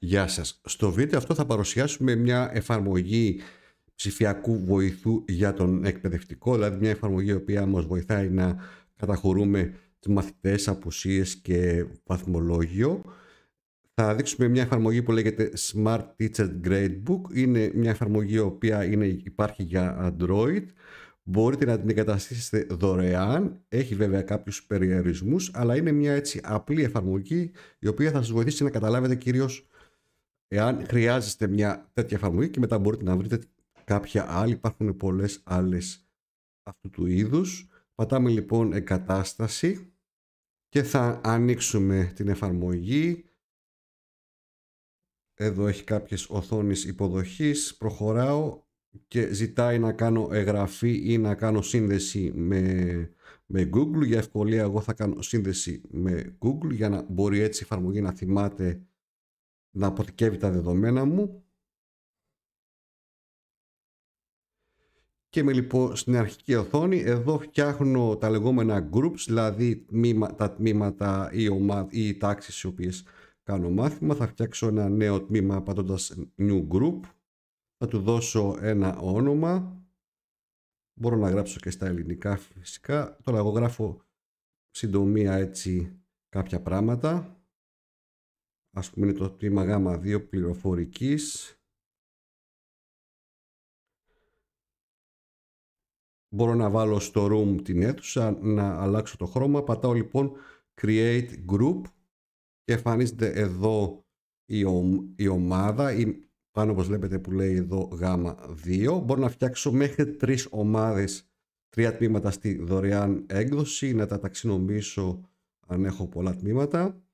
Γεια σας. Στο βίντεο αυτό θα παρουσιάσουμε μια εφαρμογή ψηφιακού βοηθού για τον εκπαιδευτικό, δηλαδή μια εφαρμογή η οποία μας βοηθάει να καταχωρούμε τις μαθητές, απουσίες και βαθμολόγιο. Θα δείξουμε μια εφαρμογή που λέγεται Smart Teacher Gradebook. Είναι μια εφαρμογή η οποία είναι, υπάρχει για Android. Μπορείτε να την εγκαταστήσετε δωρεάν, έχει βέβαια κάποιους περιορισμούς, αλλά είναι μια έτσι απλή εφαρμογή η οποία θα σας βοηθήσει να καταλάβετε κυρίως. Εάν χρειάζεστε μια τέτοια εφαρμογή και μετά μπορείτε να βρείτε κάποια άλλη, υπάρχουν πολλές άλλες αυτού του είδους. Πατάμε λοιπόν εγκατάσταση και θα ανοίξουμε την εφαρμογή. Εδώ έχει κάποιες οθόνες υποδοχής, προχωράω και ζητάει να κάνω εγγραφή ή να κάνω σύνδεση με, με Google. Για ευκολία εγώ θα κάνω σύνδεση με Google για να μπορεί έτσι η εφαρμογή να θυμάται να αποθηκεύει τα δεδομένα μου και με λοιπόν στην αρχική οθόνη εδώ φτιάχνω τα λεγόμενα groups δηλαδή τα τμήματα ή, ή οι τάξεις οι οποίες κάνω μάθημα θα φτιάξω ένα νέο τμήμα πατώντας new group θα του δώσω ένα όνομα μπορώ να γράψω και στα ελληνικά φυσικά τώρα εγώ γράφω συντομία έτσι κάποια πράγματα ας πούμε είναι το τμήμα Γ2 πληροφορικής Μπορώ να βάλω στο room την αίθουσα, να αλλάξω το χρώμα. Πατάω λοιπόν create group και εμφανίζεται εδώ η, η ομάδα ή πάνω όπως βλέπετε που λέει εδώ Γ2. Μπορώ να φτιάξω μέχρι τρεις ομάδες, τρία τμήματα στη δωρεάν έκδοση, να τα ταξινομήσω αν έχω πολλά τμήματα.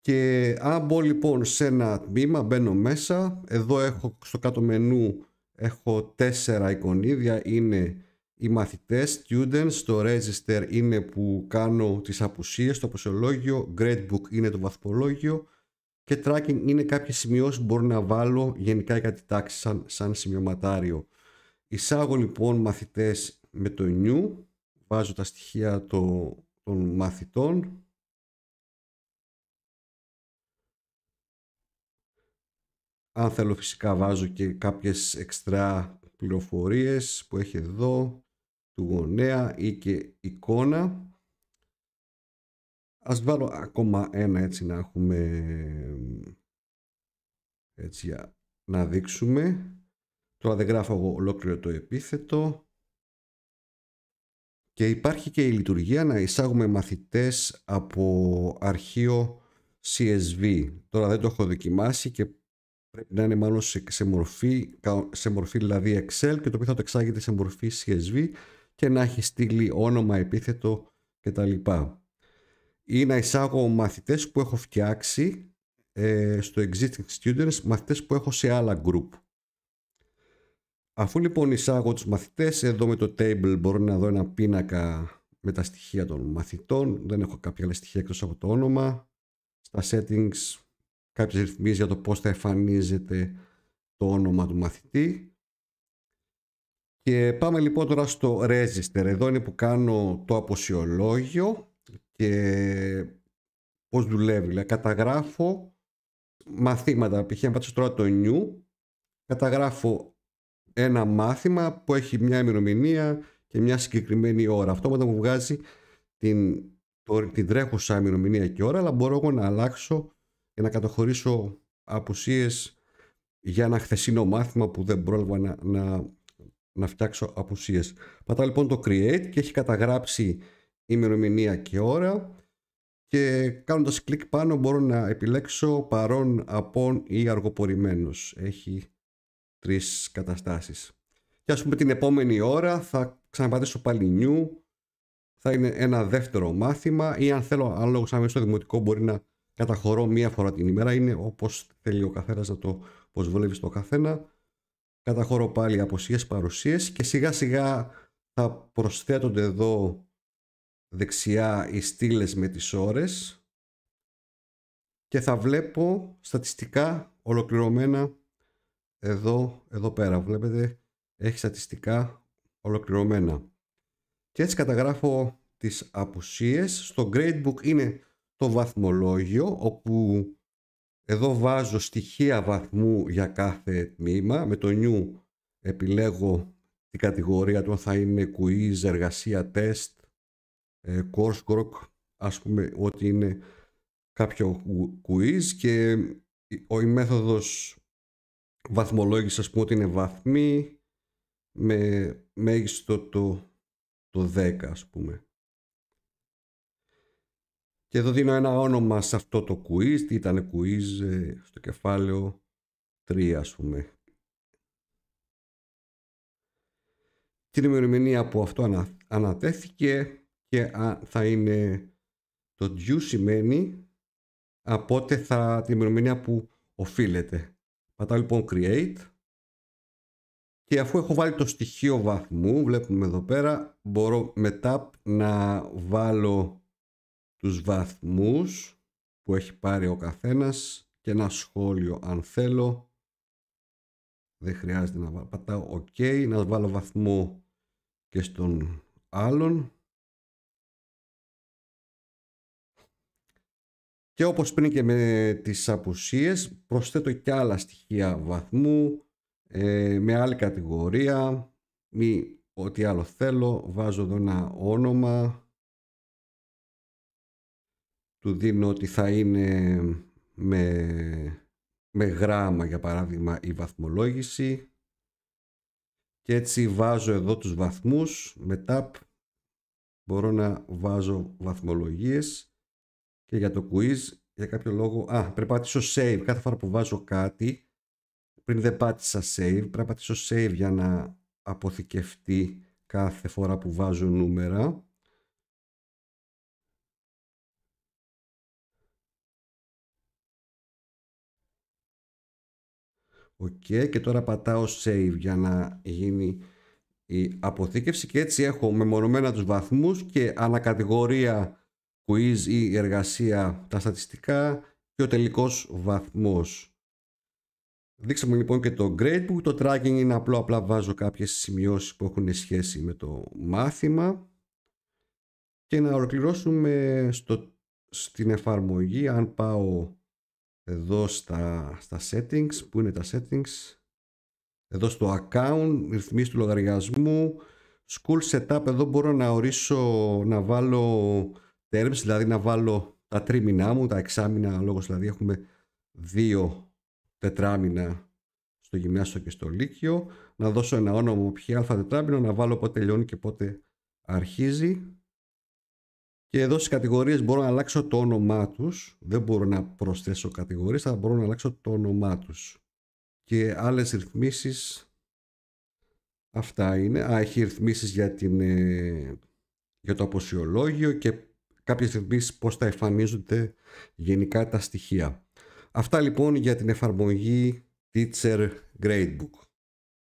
Και αν μπω λοιπόν σε ένα τμήμα, μπαίνω μέσα, εδώ έχω στο κάτω μενού έχω τέσσερα εικονίδια, είναι οι μαθητές, students, το register είναι που κάνω τις απουσίες, το αποσιολόγιο, gradebook είναι το βαθμολόγιο και tracking είναι κάποιες σημειώσεις που μπορώ να βάλω γενικά για την τάξη σαν, σαν σημειωματάριο. Εισάγω λοιπόν μαθητές με το new, βάζω τα στοιχεία των μαθητών, Αν θέλω φυσικά βάζω και κάποιες εξτρά πληροφορίες που έχει εδώ του γονέα ή και εικόνα. Ας βάλω ακόμα ένα έτσι να έχουμε έτσι να δείξουμε. Τώρα δεν γράφω εγώ ολόκληρο το επίθετο. Και υπάρχει και η λειτουργία να εισάγουμε μαθητές από αρχείο CSV. Τώρα δεν το έχω δοκιμάσει και πρέπει να είναι μάλλον σε, μορφή, σε μορφή δηλαδή Excel και το οποίο θα το εξάγεται σε μορφή CSV και να έχει στείλει όνομα, επίθετο κτλ. Ή να εισάγω μαθητές που έχω φτιάξει ε, στο existing students, μαθητές που έχω σε άλλα group. Αφού λοιπόν εισάγω τους μαθητές, εδώ με το table μπορώ να δω ένα πίνακα με τα στοιχεία των μαθητών, δεν έχω κάποια άλλα στοιχεία εκτός από το όνομα. Στα settings κάποιες ρυθμίσεις για το πώς θα εμφανίζεται το όνομα του μαθητή. Και πάμε λοιπόν τώρα στο register. Εδώ είναι που κάνω το αποσιολόγιο και πώς δουλεύει. καταγράφω μαθήματα. Π.χ. αν τώρα το new, καταγράφω ένα μάθημα που έχει μια ημερομηνία και μια συγκεκριμένη ώρα. Αυτόματα μου βγάζει την, την τρέχουσα ημερομηνία και ώρα, αλλά μπορώ εγώ να αλλάξω για να καταχωρήσω απουσίες για ένα χθεσινό μάθημα που δεν πρόλαβα να, να, να φτιάξω απουσίες. Πατάω λοιπόν το create και έχει καταγράψει ημερομηνία και ώρα και κάνοντας κλικ πάνω μπορώ να επιλέξω παρόν, απόν ή αργοπορημένος. Έχει τρεις καταστάσεις. Και ας πούμε την επόμενη ώρα θα ξαναπατήσω πάλι new, θα είναι ένα δεύτερο μάθημα ή αν θέλω αν λόγω στο δημοτικό μπορεί να Καταχωρώ μία φορά την ημέρα. Είναι όπως θέλει ο καθένας να το πώς βολεύει στο καθένα. Καταχωρώ πάλι αποσίες παρουσίες και σιγά σιγά θα προσθέτονται εδώ δεξιά οι στήλες με τις ώρες και θα βλέπω στατιστικά ολοκληρωμένα εδώ, εδώ πέρα. Βλέπετε έχει στατιστικά ολοκληρωμένα. Και έτσι καταγράφω τις απουσίες. Στο gradebook είναι το βαθμολόγιο όπου εδώ βάζω στοιχεία βαθμού για κάθε τμήμα. Με το νιου επιλέγω την κατηγορία του αν θα είναι quiz, εργασία, τεστ, coursework, ας πούμε ότι είναι κάποιο quiz και ο μέθοδος βαθμολόγησης ας πούμε ότι είναι βαθμή με μέγιστο το, το 10 ας πούμε. Και εδώ δίνω ένα όνομα σε αυτό το quiz. Τι ήταν quiz ε, στο κεφάλαιο 3 ας πούμε. Την ημερομηνία που αυτό ανατέθηκε και θα είναι το due σημαίνει από θα την ημερομηνία που οφείλεται. Πατάω λοιπόν create και αφού έχω βάλει το στοιχείο βαθμού βλέπουμε εδώ πέρα μπορώ μετά να βάλω τους βαθμούς που έχει πάρει ο καθένας και ένα σχόλιο αν θέλω. Δεν χρειάζεται να πατάω OK, να βάλω βαθμό και στον άλλον. Και όπως πριν και με τις απουσίες προσθέτω και άλλα στοιχεία βαθμού ε, με άλλη κατηγορία μη ό,τι άλλο θέλω βάζω εδώ ένα όνομα του δίνω ότι θα είναι με, με γράμμα για παράδειγμα η βαθμολόγηση και έτσι βάζω εδώ τους βαθμούς με tab μπορώ να βάζω βαθμολογίες και για το quiz για κάποιο λόγο, α πρέπει να πατήσω save κάθε φορά που βάζω κάτι πριν δεν πάτησα save πρέπει να πατήσω save για να αποθηκευτεί κάθε φορά που βάζω νούμερα Okay. Και τώρα πατάω save για να γίνει η αποθήκευση και έτσι έχω μεμονωμένα τους βαθμούς και ανακατηγορία quiz ή εργασία τα στατιστικά και ο τελικός βαθμός. Δείξαμε λοιπόν και το gradebook. Το tracking είναι απλό, απλά βάζω κάποιες σημειώσεις που έχουν σχέση με το μάθημα. Και να ολοκληρώσουμε στο, στην εφαρμογή, αν πάω εδώ στα, στα settings, που είναι τα settings, εδώ στο account, ρυθμίσεις του λογαριασμού, school setup, εδώ μπορώ να ορίσω, να βάλω terms, δηλαδή να βάλω τα τρίμηνά μου, τα εξάμηνα, λόγος δηλαδή έχουμε δύο τετράμηνα στο γυμνάσιο και στο λύκειο, να δώσω ένα όνομα ποιο α τετράμινο, να βάλω πότε τελειώνει και πότε αρχίζει, και εδώ στις κατηγορίες μπορώ να αλλάξω το όνομά τους. Δεν μπορώ να προσθέσω κατηγορίες, αλλά μπορώ να αλλάξω το όνομά τους. Και άλλες ρυθμίσεις, αυτά είναι. Α, έχει ρυθμίσεις ε, για, το αποσιολόγιο και κάποιες ρυθμίσεις πώς θα εμφανίζονται γενικά τα στοιχεία. Αυτά λοιπόν για την εφαρμογή Teacher Gradebook.